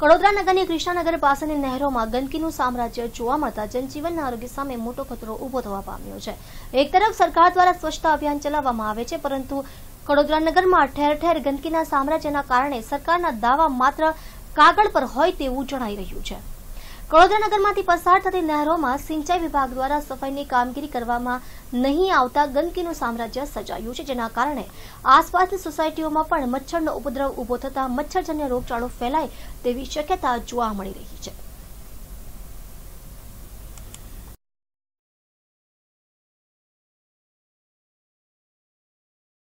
કડોદરા નગરની કૃષ્ણાનગર પાસેની નહેરોમાં ગંદકીનું સામ્રાજ્ય જોવા મળતા જનજીવનના આરોગ્ય સામે મોટો ખતરો ઉભો થવા પામ્યો છે એક તરફ સરકાર દ્વારા સ્વચ્છતા અભિયાન ચલાવવામાં આવે છે પરંતુ કડોદરા નગરમાં ઠેર ઠેર ગંદકીના સામ્રાજ્યના કારણે સરકારના દાવા માત્ર કાગળ પર હોય તેવું જણાઈ રહ્યું છે વડોદરા નગરમાંથી પસાર થતી નહેરોમાં સિંચાઈ વિભાગ દ્વારા સફાઈની કામગીરી કરવામાં નહીં આવતા ગંદકીનું સામ્રાજ્ય સજાયું છે જેના કારણે આસપાસની સોસાયટીઓમાં પણ મચ્છરનો ઉપદ્રવ ઉભો થતા મચ્છરજન્ય રોગચાળો ફેલાય તેવી શક્યતા જોવા મળી રહી છે